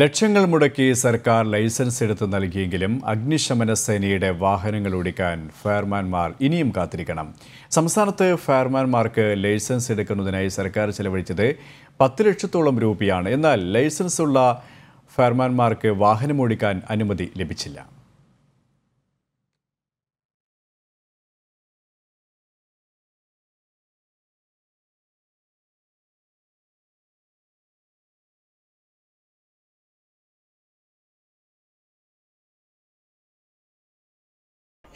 ലക്ഷങ്ങൾ മുടക്കി സർക്കാർ ലൈസൻസ് എടുത്ത് നൽകിയെങ്കിലും അഗ്നിശമന സേനയുടെ വാഹനങ്ങൾ ഓടിക്കാൻ ഫയർമാൻമാർ ഇനിയും കാത്തിരിക്കണം സംസ്ഥാനത്ത് ഫയർമാൻമാർക്ക് ലൈസൻസ് എടുക്കുന്നതിനായി സർക്കാർ ചെലവഴിച്ചത് പത്ത് ലക്ഷത്തോളം രൂപയാണ് എന്നാൽ ലൈസൻസുള്ള ഫയർമാൻമാർക്ക് വാഹനം ഓടിക്കാൻ അനുമതി ലഭിച്ചില്ല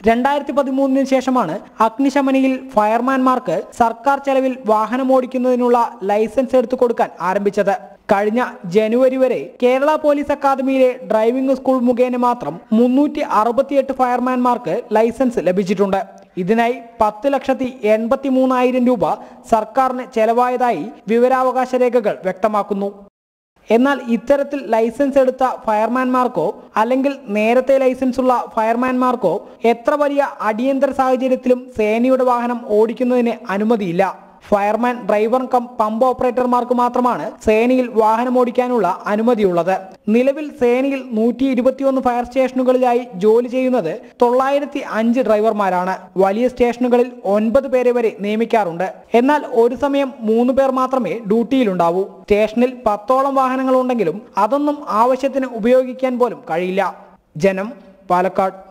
രണ്ടായിരത്തി പതിമൂന്നിന് ശേഷമാണ് അഗ്നിശമനിയിൽ ഫയർമാൻമാർക്ക് സർക്കാർ ചെലവിൽ ഓടിക്കുന്നതിനുള്ള ലൈസൻസ് എടുത്തു കൊടുക്കാൻ ആരംഭിച്ചത് കഴിഞ്ഞ ജനുവരി വരെ കേരള പോലീസ് അക്കാദമിയിലെ ഡ്രൈവിംഗ് സ്കൂൾ മുഖേന മാത്രം മുന്നൂറ്റി അറുപത്തിയെട്ട് ഫയർമാൻമാർക്ക് ലൈസൻസ് ലഭിച്ചിട്ടുണ്ട് ഇതിനായി പത്ത് ലക്ഷത്തി എൺപത്തി മൂന്നായിരം രൂപ സർക്കാരിന് ചെലവായതായി വിവരാവകാശ രേഖകൾ വ്യക്തമാക്കുന്നു എന്നാൽ ഇത്തരത്തിൽ ലൈസൻസ് എടുത്ത ഫയർമാൻമാർക്കോ അല്ലെങ്കിൽ നേരത്തെ ലൈസൻസ് ഉള്ള ഫയർമാൻമാർക്കോ എത്ര വലിയ അടിയന്തര സാഹചര്യത്തിലും സേനയുടെ വാഹനം ഓടിക്കുന്നതിന് അനുമതിയില്ല ഫയർമാൻ ഡ്രൈവർ കം പമ്പ് ഓപ്പറേറ്റർമാർക്ക് മാത്രമാണ് സേനയിൽ വാഹനമോടിക്കാനുള്ള അനുമതിയുള്ളത് നിലവിൽ സേനയിൽ നൂറ്റി ഇരുപത്തിയൊന്ന് ഫയർ സ്റ്റേഷനുകളിലായി ജോലി ചെയ്യുന്നത് തൊള്ളായിരത്തി അഞ്ച് ഡ്രൈവർമാരാണ് വലിയ സ്റ്റേഷനുകളിൽ ഒൻപത് പേരെ വരെ നിയമിക്കാറുണ്ട് എന്നാൽ ഒരു സമയം മൂന്ന് പേർ മാത്രമേ ഡ്യൂട്ടിയിലുണ്ടാവൂ സ്റ്റേഷനിൽ പത്തോളം വാഹനങ്ങളുണ്ടെങ്കിലും അതൊന്നും ആവശ്യത്തിന് ഉപയോഗിക്കാൻ പോലും കഴിയില്ല ജനം പാലക്കാട്